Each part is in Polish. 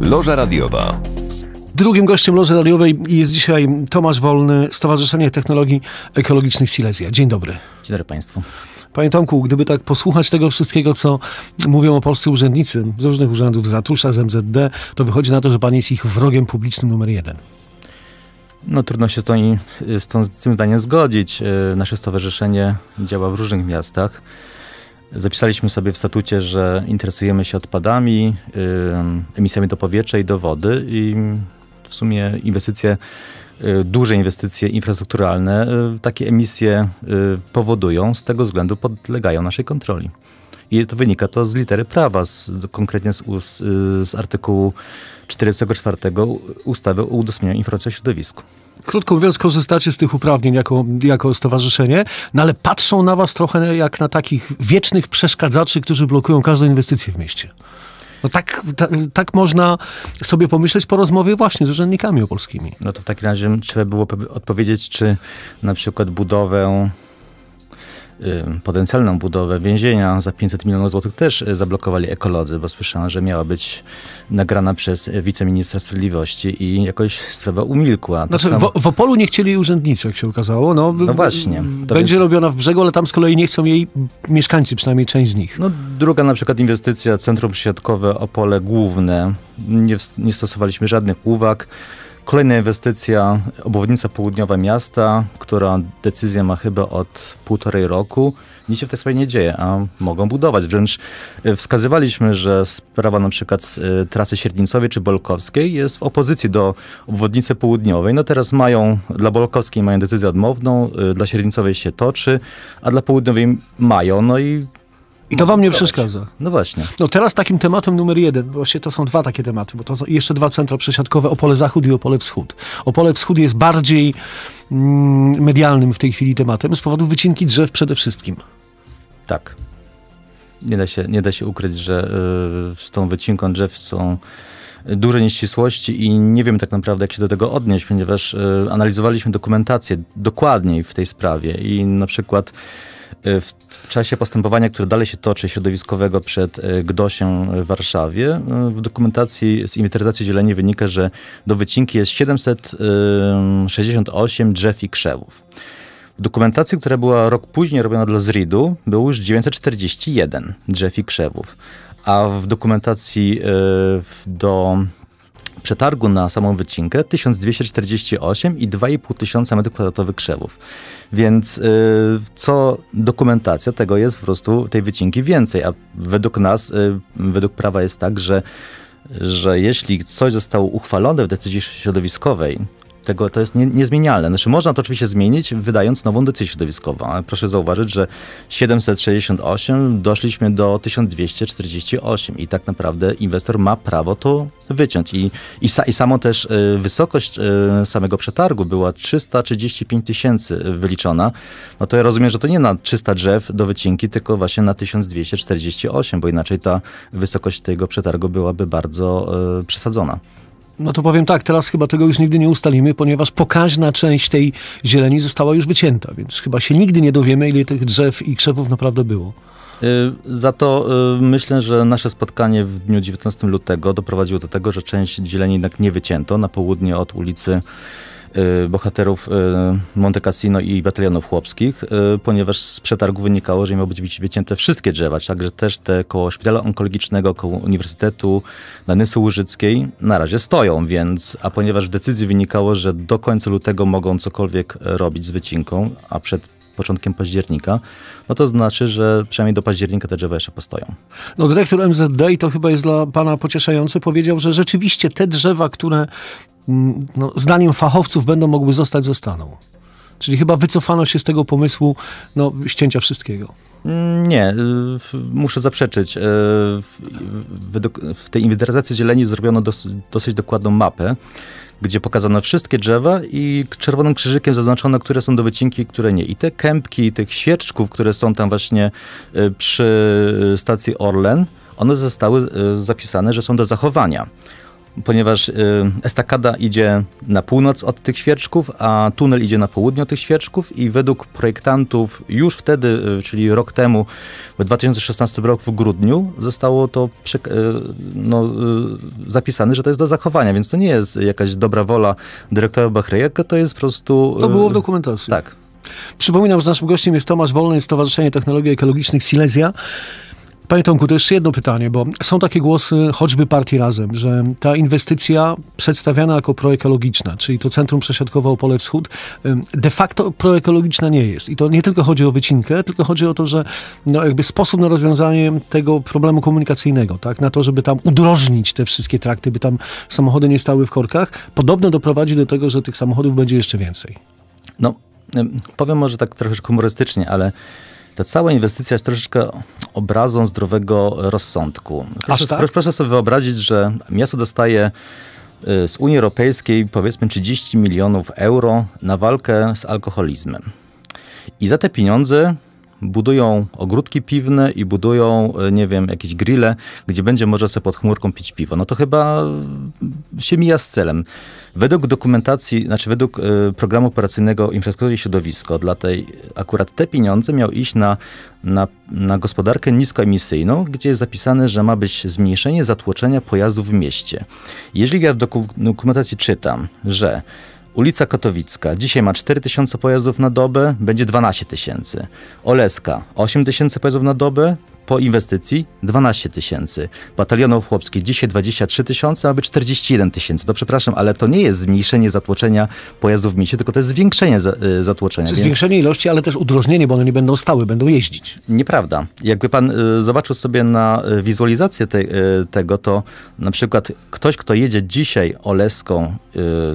Loża radiowa. Drugim gościem Loży Radiowej jest dzisiaj Tomasz Wolny, Stowarzyszenie Technologii Ekologicznych Silesia. Dzień dobry. Dzień dobry Państwu. Panie Tomku, gdyby tak posłuchać tego wszystkiego, co mówią o polscy urzędnicy z różnych urzędów, z ratusza, z MZD, to wychodzi na to, że Pan jest ich wrogiem publicznym numer jeden. No trudno się z, z, z tym zdaniem zgodzić. E, nasze stowarzyszenie działa w różnych miastach. Zapisaliśmy sobie w statucie, że interesujemy się odpadami, y, emisjami do powietrza i do wody i w sumie inwestycje, y, duże inwestycje infrastrukturalne y, takie emisje powodują, z tego względu podlegają naszej kontroli. I to wynika to z litery prawa, z, konkretnie z, z, y, z artykułu 44 ustawy o udostępnianiu informacji o środowisku. Krótko mówiąc, korzystacie z tych uprawnień jako, jako stowarzyszenie, no ale patrzą na was trochę jak na takich wiecznych przeszkadzaczy, którzy blokują każdą inwestycję w mieście. No tak, ta, tak można sobie pomyśleć po rozmowie właśnie z urzędnikami opolskimi. No to w takim razie trzeba było odpowiedzieć, czy na przykład budowę Y, potencjalną budowę więzienia za 500 milionów złotych też y, zablokowali ekolodzy, bo słyszałem, że miała być nagrana przez wiceministra sprawiedliwości i jakoś sprawa umilkła. znaczy, samo... w, w Opolu nie chcieli urzędnicy, jak się okazało. No, no właśnie. będzie więc... robiona w brzegu, ale tam z kolei nie chcą jej mieszkańcy, przynajmniej część z nich. No, druga na przykład inwestycja, centrum przysiadkowe Opole Główne. Nie, nie stosowaliśmy żadnych uwag. Kolejna inwestycja, obwodnica południowa miasta, która decyzja ma chyba od półtorej roku. Nic się w tej sprawie nie dzieje, a mogą budować. Wręcz e, wskazywaliśmy, że sprawa na przykład e, trasy Sierdnicowej czy Bolkowskiej jest w opozycji do obwodnicy południowej. No teraz mają, dla Bolkowskiej mają decyzję odmowną, e, dla Sierdnicowej się toczy, a dla południowej mają. No i i to wam nie przeszkadza. No właśnie. No teraz takim tematem numer jeden, właśnie to są dwa takie tematy, bo to są jeszcze dwa centra przesiadkowe, Opole Zachód i Opole Wschód. Opole Wschód jest bardziej mm, medialnym w tej chwili tematem z powodu wycinki drzew przede wszystkim. Tak. Nie da się, nie da się ukryć, że y, z tą wycinką drzew są duże nieścisłości i nie wiem tak naprawdę, jak się do tego odnieść, ponieważ y, analizowaliśmy dokumentację dokładniej w tej sprawie i na przykład Y, w, w, czasie postępowania, które dalej się toczy, środowiskowego przed y, Gdosiem w Warszawie, y, w dokumentacji z inwentaryzacji zieleni wynika, że do wycinki jest 768 drzew i krzewów. W dokumentacji, która była rok później robiona dla ZRID-u, było już 941 drzew i krzewów a w dokumentacji do przetargu na samą wycinkę 1248 i 2,5 tysiąca m2 krzewów. Więc y, co dokumentacja tego jest po prostu tej wycinki więcej, a według nas, y, według prawa jest tak, że że jeśli coś zostało uchwalone w decyzji środowiskowej, tego to jest nie, niezmienialne. Znaczy, można to oczywiście zmienić, wydając nową decyzję środowiskową, ale proszę zauważyć, że 768 doszliśmy do 1248 i tak naprawdę inwestor ma prawo to wyciąć. I, i, sa, i samo też e, wysokość e, samego przetargu była 335 tysięcy wyliczona. No to ja rozumiem, że to nie na 300 drzew do wycinki, tylko właśnie na 1248, bo inaczej ta wysokość tego przetargu byłaby bardzo e, przesadzona. No to powiem tak, teraz chyba tego już nigdy nie ustalimy, ponieważ pokaźna część tej zieleni została już wycięta, więc chyba się nigdy nie dowiemy, ile tych drzew i krzewów naprawdę było. Y, za to y, myślę, że nasze spotkanie w dniu 19 lutego doprowadziło do tego, że część zieleni jednak nie wycięto na południe od ulicy Y, bohaterów y, Monte Cassino i batalionów chłopskich, y, ponieważ z przetargu wynikało, że miały być wycięte wszystkie drzewa, także też te koło szpitala onkologicznego, koło Uniwersytetu Nanysy Łużyckiej na razie stoją, więc, a ponieważ w decyzji wynikało, że do końca lutego mogą cokolwiek e, robić z wycinką, a przed początkiem października, no to znaczy, że przynajmniej do października te drzewa jeszcze postoją. No dyrektor MZD, i to chyba jest dla pana pocieszające, powiedział, że rzeczywiście te drzewa, które Mm, no, zdaniem fachowców będą mogły zostać, zostaną. Czyli chyba wycofano się z tego pomysłu no, ścięcia wszystkiego. Mm, nie, y, muszę zaprzeczyć. Y, w tej inwentaryzacji zieleni zrobiono dosyć dokładną mapę, gdzie pokazano wszystkie drzewa i czerwonym krzyżykiem zaznaczono, które są do wycinki, które nie. I te kępki, tych świerczków, które są tam właśnie y, przy stacji Orlen, one zostały zapisane, że są do zachowania ponieważ y, estakada idzie na północ od tych świerczków, a tunel idzie na południe od tych świerczków i według projektantów już wtedy, y, czyli rok temu, w 2016 roku w grudniu zostało to y, no, zapisane, że to jest do zachowania, więc to nie jest jakaś dobra wola dyrektora Bahreja, to jest po prostu... To było w dokumentacji. Tak. Przypominam, że naszym gościem jest Tomasz Wolny, z Stowarzyszenie Technologii Ekologicznych Silesia. Panie Tomku, to jeszcze jedno pytanie, bo są takie głosy, choćby partii Razem, że ta inwestycja przedstawiana jako proekologiczna, czyli to Centrum Przesiadkowe Opole Wschód, de facto proekologiczna nie jest. I to nie tylko chodzi o wycinkę, tylko chodzi o to, że no jakby sposób na rozwiązanie tego problemu komunikacyjnego, tak, na to, żeby tam udrożnić te wszystkie trakty, by tam samochody nie stały w korkach, podobno doprowadzi do tego, że tych samochodów będzie jeszcze więcej. No, powiem może tak trochę humorystycznie, ale ta cała inwestycja jest troszeczkę obrazą zdrowego rozsądku. Proszę, tak? proszę sobie wyobrazić, że miasto dostaje y, z Unii Europejskiej powiedzmy 30 milionów euro na walkę z alkoholizmem. I za te pieniądze budują ogródki piwne i budują, e, nie wiem, jakieś grille, gdzie będzie można sobie pod chmurką pić piwo. No to chyba mm, się mija z celem. Według dokumentacji, znaczy według e, programu operacyjnego Infrastruktura i Środowisko, dla tej, akurat te pieniądze miał iść na, na, na gospodarkę niskoemisyjną, gdzie jest zapisane, że ma być zmniejszenie zatłoczenia pojazdów w mieście. Jeżeli ja w dokumentacji czytam, że Ulica Katowicka dzisiaj ma 4000 pojazdów na dobę, będzie 12 tysięcy. Oleska 8 pojazdów na dobę, po inwestycji 12 tysięcy. Batalionów chłopskich dzisiaj 23 tysiące, aby 41 tysięcy. To przepraszam, ale to nie jest zmniejszenie zatłoczenia pojazdów w mieście, tylko to jest zwiększenie za, y, zatłoczenia. Więc... Zwiększenie ilości, ale też udrożnienie, bo one nie będą stały, będą jeździć. Nieprawda. Jakby pan y, zobaczył sobie na y, wizualizację te, y, tego, to na przykład ktoś, kto jedzie dzisiaj Oleską y,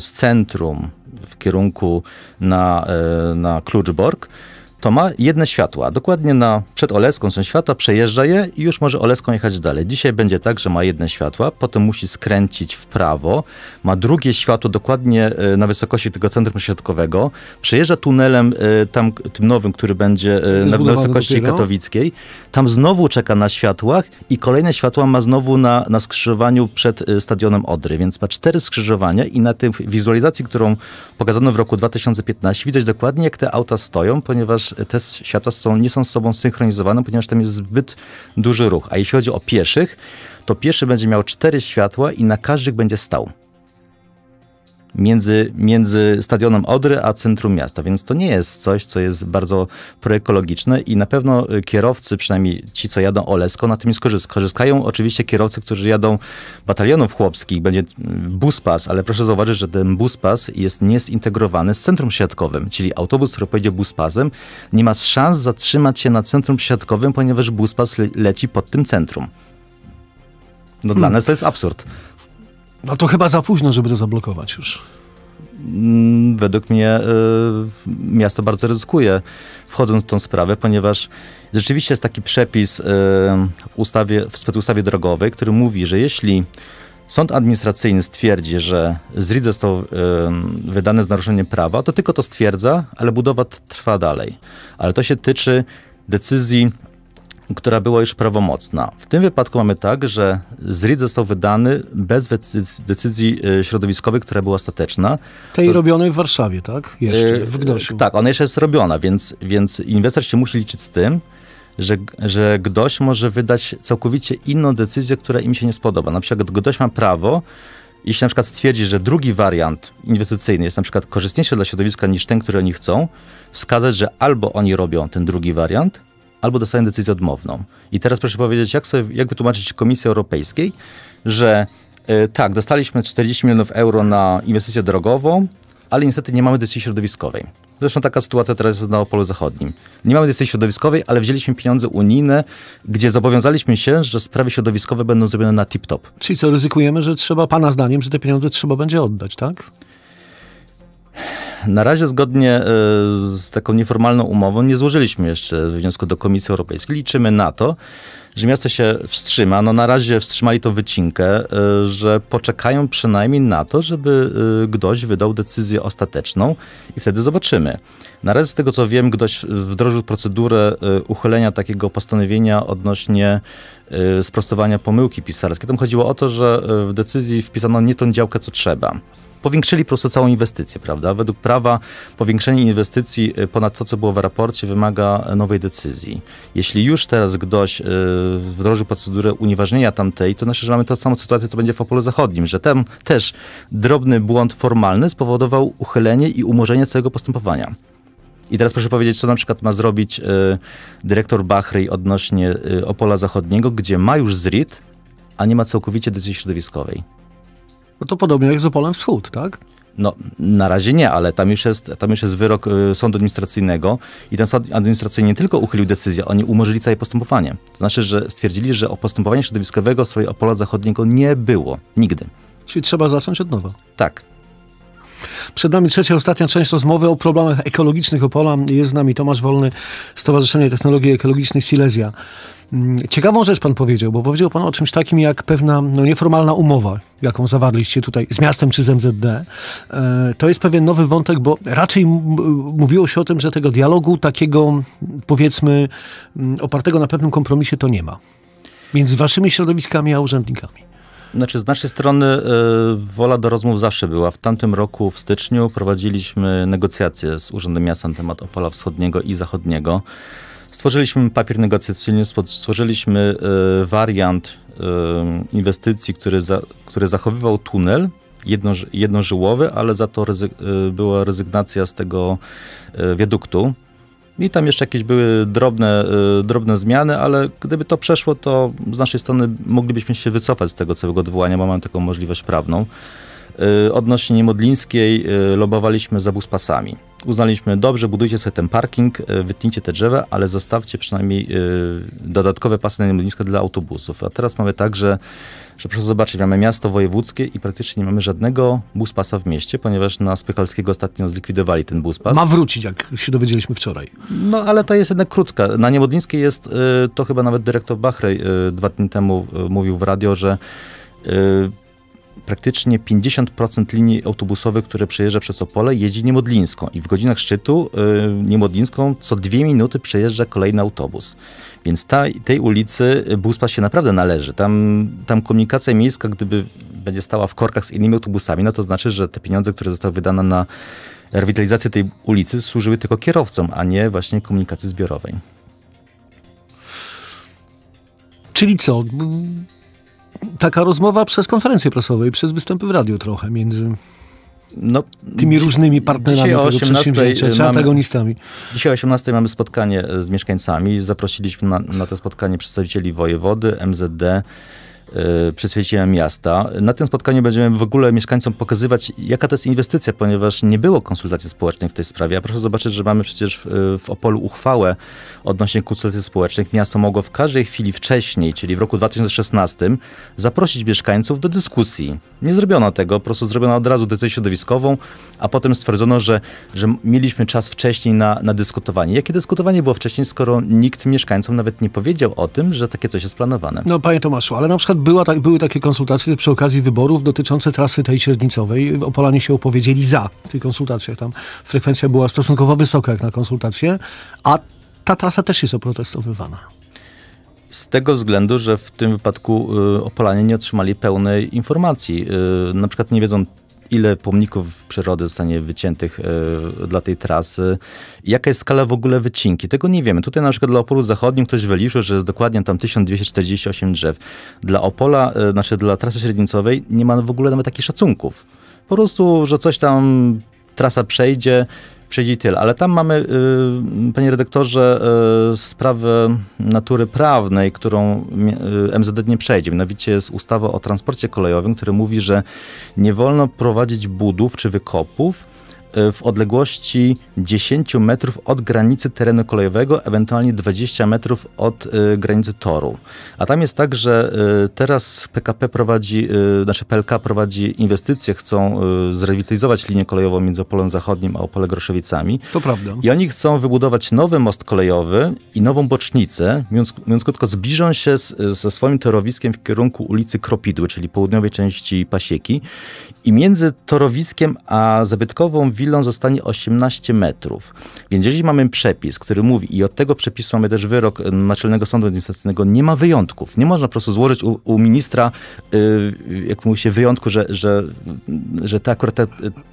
z centrum w kierunku na, y, na Kluczbork, to ma jedne światła. Dokładnie na, przed Oleską są światła, przejeżdża je i już może Oleską jechać dalej. Dzisiaj będzie tak, że ma jedne światła, potem musi skręcić w prawo, ma drugie światło dokładnie e, na wysokości tego centrum środkowego, przejeżdża tunelem e, tam, tym nowym, który będzie e, na wysokości dopiero. katowickiej, tam znowu czeka na światłach i kolejne światła ma znowu na, na skrzyżowaniu przed stadionem Odry, więc ma cztery skrzyżowania i na tej wizualizacji, którą pokazano w roku 2015, widać dokładnie jak te auta stoją, ponieważ te światła są, nie są z sobą synchronizowane, ponieważ tam jest zbyt duży ruch. A jeśli chodzi o pieszych, to pieszy będzie miał cztery światła i na każdych będzie stał między, między stadionem Odry a centrum miasta, więc to nie jest coś, co jest bardzo proekologiczne i na pewno y, kierowcy, przynajmniej ci, co jadą Olesko, na tym skorzystają. skorzystają. Oczywiście kierowcy, którzy jadą batalionów chłopskich, będzie y, buspas, ale proszę zauważyć, że ten buspas jest niezintegrowany z centrum siatkowym, czyli autobus, który pojedzie buspasem, nie ma szans zatrzymać się na centrum siatkowym, ponieważ buspas le leci pod tym centrum. No hmm. dla nas to jest absurd. No to chyba za późno, żeby to zablokować już mm, według mnie y, miasto bardzo ryzykuje wchodząc w tą sprawę, ponieważ rzeczywiście jest taki przepis y, w ustawie, w specustawie drogowej, który mówi, że jeśli sąd administracyjny stwierdzi, że ZRID został y, wydany z naruszeniem prawa, to tylko to stwierdza, ale budowa trwa dalej. Ale to się tyczy decyzji która była już prawomocna. W tym wypadku mamy tak, że ZRID został wydany bez decyzji e, środowiskowej, która była ostateczna. Tej to... robionej w Warszawie, tak? Jeszcze, e, w Gdosiu. Tak, ona jeszcze jest robiona, więc, więc inwestor się musi liczyć z tym, że, że GDOŚ może wydać całkowicie inną decyzję, która im się nie spodoba. Na przykład GDOŚ ma prawo, jeśli na przykład stwierdzi, że drugi wariant inwestycyjny jest na przykład korzystniejszy dla środowiska niż ten, który oni chcą, wskazać, że albo oni robią ten drugi wariant, albo dostają decyzję odmowną. I teraz proszę powiedzieć, jak, sobie, jak wytłumaczyć Komisji Europejskiej, że e, tak, dostaliśmy 40 milionów euro na inwestycję drogową, ale niestety nie mamy decyzji środowiskowej. Zresztą taka sytuacja teraz jest na Opolu Zachodnim. Nie mamy decyzji środowiskowej, ale wzięliśmy pieniądze unijne, gdzie zobowiązaliśmy się, że sprawy środowiskowe będą zrobione na tip-top. Czyli co, ryzykujemy, że trzeba, pana zdaniem, że te pieniądze trzeba będzie oddać, tak? Na razie zgodnie e, z taką nieformalną umową nie złożyliśmy jeszcze wniosku do Komisji Europejskiej. Liczymy na to, że miasto się wstrzyma. No na razie wstrzymali tą wycinkę, e, że poczekają przynajmniej na to, żeby e, ktoś wydał decyzję ostateczną i wtedy zobaczymy. Na razie z tego co wiem, ktoś wdrożył procedurę uchylenia takiego postanowienia odnośnie sprostowania pomyłki pisarskiej. Tam chodziło o to, że w decyzji wpisano nie tą działkę co trzeba powiększyli po prostu całą inwestycję, prawda? Według prawa powiększenie inwestycji y, ponad to, co było w raporcie, wymaga e, nowej decyzji. Jeśli już teraz ktoś y, wdrożył procedurę unieważnienia tamtej, to znaczy, że mamy tę samą sytuację, co będzie w Opolu Zachodnim, że tam też drobny błąd formalny spowodował uchylenie i umorzenie całego postępowania. I teraz proszę powiedzieć, co na przykład ma zrobić y, dyrektor Bahrej odnośnie Opola Zachodniego, gdzie ma już ZRID, a nie ma całkowicie decyzji środowiskowej. No to podobnie jak z Opolem Wschód, tak? No, na razie nie, ale tam już jest, tam już jest wyrok y, sądu administracyjnego i ten sąd administracyjny nie tylko uchylił decyzję, oni umorzyli całe postępowanie. To znaczy, że stwierdzili, że postępowania środowiskowego w sprawie Opola Zachodniego nie było. Nigdy. Czyli trzeba zacząć od nowa. Tak. Przed nami trzecia, ostatnia część rozmowy o problemach ekologicznych Opola. Jest z nami Tomasz Wolny, Stowarzyszenie Technologii Ekologicznych Silesia. Mm, ciekawą rzecz pan powiedział, bo powiedział pan o czymś takim jak pewna no, nieformalna umowa, jaką zawarliście tutaj z miastem czy z MZD. E, to jest pewien nowy wątek, bo raczej mówiło się o tym, że tego dialogu takiego powiedzmy mm, opartego na pewnym kompromisie to nie ma. Między waszymi środowiskami a urzędnikami. Znaczy, z naszej strony y, wola do rozmów zawsze była. W tamtym roku, w styczniu, prowadziliśmy negocjacje z Urzędem Miasta na temat Opola Wschodniego i Zachodniego. Stworzyliśmy papier negocjacyjny, stworzyliśmy e, wariant e, inwestycji, który, za, który zachowywał tunel jedno, jednożyłowy, ale za to e, była rezygnacja z tego wiaduktu. I tam jeszcze jakieś były drobne, drobne zmiany, ale gdyby to przeszło, to z naszej strony moglibyśmy się wycofać z tego całego odwołania, bo mamy taką możliwość prawną. Odnośnie Niemodlińskiej lobowaliśmy za bus pasami uznaliśmy, dobrze, budujcie sobie ten parking, e, wytnijcie te drzewa, ale zostawcie przynajmniej e, dodatkowe pasy na lotniska dla autobusów. A teraz mamy tak, że, że proszę zobaczyć, mamy miasto wojewódzkie i praktycznie nie mamy żadnego buspasa w mieście, ponieważ na Spychalskiego ostatnio zlikwidowali ten buspas. Ma wrócić, jak się dowiedzieliśmy wczoraj. No, ale to jest jednak krótka. Na Niemodlińskiej jest, e, to chyba nawet dyrektor Bachrej dwa dni temu mówił w radio, że praktycznie 50% linii autobusowych, które przejeżdża przez Opole, jedzie Niemodlińską i w godzinach szczytu y, Niemodlińską co dwie minuty przejeżdża kolejny autobus. Więc ta, tej ulicy y, Buspa się naprawdę należy. Tam, tam komunikacja miejska, gdyby będzie stała w korkach z innymi autobusami, no to znaczy, że te pieniądze, które zostały wydane na rewitalizację tej ulicy służyły tylko kierowcom, a nie właśnie komunikacji zbiorowej. Czyli co? taka rozmowa przez konferencję prasową i przez występy w radiu trochę między no, tymi różnymi partnerami tego o 18 czy antagonistami. Dzisiaj o 18 mamy spotkanie z mieszkańcami. Zaprosiliśmy na, na to spotkanie przedstawicieli wojewody, MZD, Y, przedstawicielem miasta. Na tym spotkaniu będziemy w ogóle mieszkańcom pokazywać, jaka to jest inwestycja, ponieważ nie było konsultacji społecznych w tej sprawie. A proszę zobaczyć, że mamy przecież w, w Opolu uchwałę odnośnie konsultacji społecznych. Miasto mogło w każdej chwili wcześniej, czyli w roku 2016, zaprosić mieszkańców do dyskusji. Nie zrobiono tego, po prostu zrobiono od razu decyzję środowiskową, a potem stwierdzono, że, że mieliśmy czas wcześniej na, na dyskutowanie. Jakie dyskutowanie było wcześniej, skoro nikt mieszkańcom nawet nie powiedział o tym, że takie coś jest planowane? No, panie Tomaszu, ale na przykład była, były takie konsultacje przy okazji wyborów dotyczące trasy tej średnicowej. Opolanie się opowiedzieli za w tych konsultacjach. Tam frekwencja była stosunkowo wysoka jak na konsultacje, a ta trasa też jest oprotestowywana. Z tego względu, że w tym wypadku y, Opolanie nie otrzymali pełnej informacji. Y, na przykład nie wiedzą, ile pomników przyrody zostanie wyciętych e, dla tej trasy, jaka jest skala w ogóle wycinki. Tego nie wiemy. Tutaj na przykład dla Oporu Zachodnim ktoś wyliczył, że jest dokładnie tam 1248 drzew. Dla Opola, e, znaczy dla trasy średnicowej nie ma w ogóle nawet takich szacunków. Po prostu, że coś tam trasa przejdzie, przyjdzie tyle. Ale tam mamy, y, panie redaktorze, y, sprawę natury prawnej, którą MZD y, nie przejdzie. Mianowicie jest ustawa o transporcie kolejowym, który mówi, że nie wolno prowadzić budów czy wykopów, Y, w odległości 10 metrów od granicy terenu kolejowego, ewentualnie 20 metrów od y, granicy toru. A tam jest tak, że y, teraz PKP prowadzi, znaczy PLK prowadzi inwestycje, chcą zrewitalizować linię kolejową między Opolem Zachodnim a Opole Groszowicami. To prawda. I oni chcą wybudować nowy most kolejowy i nową bocznicę, mówiąc, mówiąc krótko, zbliżą się z, ze swoim torowiskiem w kierunku ulicy Kropidły, czyli południowej części Pasieki. I między torowiskiem a zabytkową willą zostanie 18 metrów. Więc jeżeli mamy przepis, który mówi, i od tego przepisu mamy też wyrok e, Naczelnego Sądu Administracyjnego, nie ma wyjątków. Nie można po prostu złożyć u, u ministra, yy, jak mówi się, wyjątku, że, że, że ta akurat ta,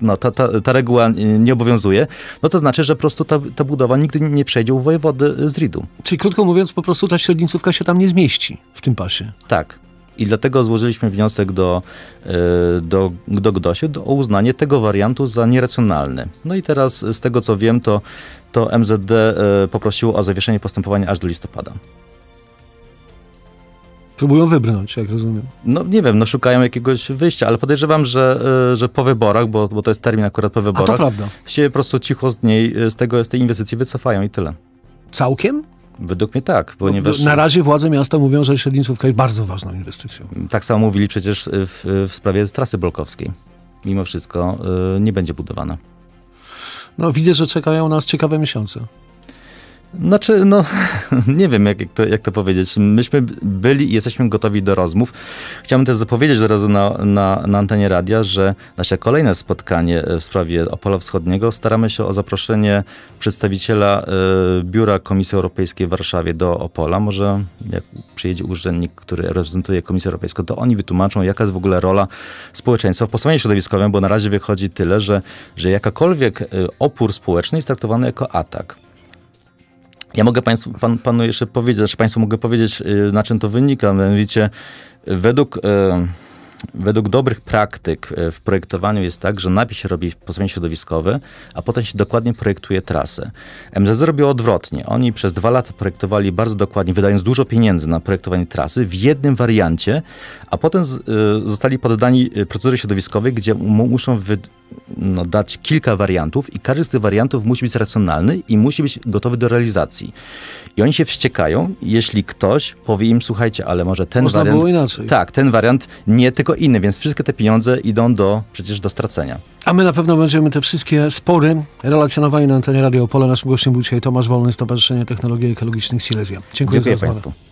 no, ta, ta, ta reguła nie obowiązuje, no to znaczy, że po prostu ta, ta budowa nigdy nie przejdzie u wojewody z RIDU. Czyli krótko mówiąc, po prostu ta średnicówka się tam nie zmieści w tym pasie. Tak. I dlatego złożyliśmy wniosek do, e, do, do GDOŚ o uznanie tego wariantu za nieracjonalny. No i teraz z tego co wiem, to, to MZD e, poprosiło o zawieszenie postępowania aż do listopada. Próbują wybrnąć, jak rozumiem. No nie wiem, no szukają jakiegoś wyjścia, ale podejrzewam, że, e, że po wyborach, bo, bo to jest termin akurat po wyborach, A to prawda. się po prostu cicho z niej, z, tego, z tej inwestycji wycofają i tyle. Całkiem? Według mnie tak, ponieważ... Na razie władze miasta mówią, że Siedlińcówka jest bardzo ważną inwestycją. Tak samo mówili przecież w, w sprawie trasy blokowskiej. Mimo wszystko y, nie będzie budowana. No widzę, że czekają nas ciekawe miesiące. Znaczy, no, nie wiem, jak, jak, to, jak to powiedzieć. Myśmy byli i jesteśmy gotowi do rozmów. Chciałbym też zapowiedzieć zaraz na, na, na antenie radia, że nasze kolejne spotkanie e, w sprawie Opola Wschodniego staramy się o zaproszenie przedstawiciela y, Biura Komisji Europejskiej w Warszawie do Opola. Może jak przyjedzie urzędnik, który reprezentuje Komisję Europejską, to oni wytłumaczą, jaka jest w ogóle rola społeczeństwa w postawaniu środowiskowym, bo na razie wychodzi tyle, że, że jakakolwiek e, opór społeczny jest traktowany jako atak. Ja mogę państwu, pan, panu jeszcze powiedzieć, znaczy państwu mogę powiedzieć, y, na czym to wynika. Mianowicie według, y, według dobrych praktyk y, w projektowaniu jest tak, że najpierw się robi pozwolenie środowiskowe, a potem się dokładnie projektuje trasę. MZZ zrobiło odwrotnie. Oni przez dwa lata projektowali bardzo dokładnie, wydając dużo pieniędzy na projektowanie trasy w jednym wariancie, a potem z, zostali poddani procedury środowiskowej, gdzie muszą wy, no, dać kilka wariantów i każdy z tych wariantów musi być racjonalny i musi być gotowy do realizacji. I oni się wściekają, jeśli ktoś powie im, słuchajcie, ale może ten Można wariant... Było inaczej. Tak, ten wariant nie, tylko inny, więc wszystkie te pieniądze idą do, przecież do stracenia. A my na pewno będziemy te wszystkie spory relacjonowali na antenie Radio Opole. Naszym gościem był dzisiaj Tomasz Wolny, Stowarzyszenie Technologii Ekologicznych Silesia. Dziękuję, Dziękuję za rozmowę. Państwu.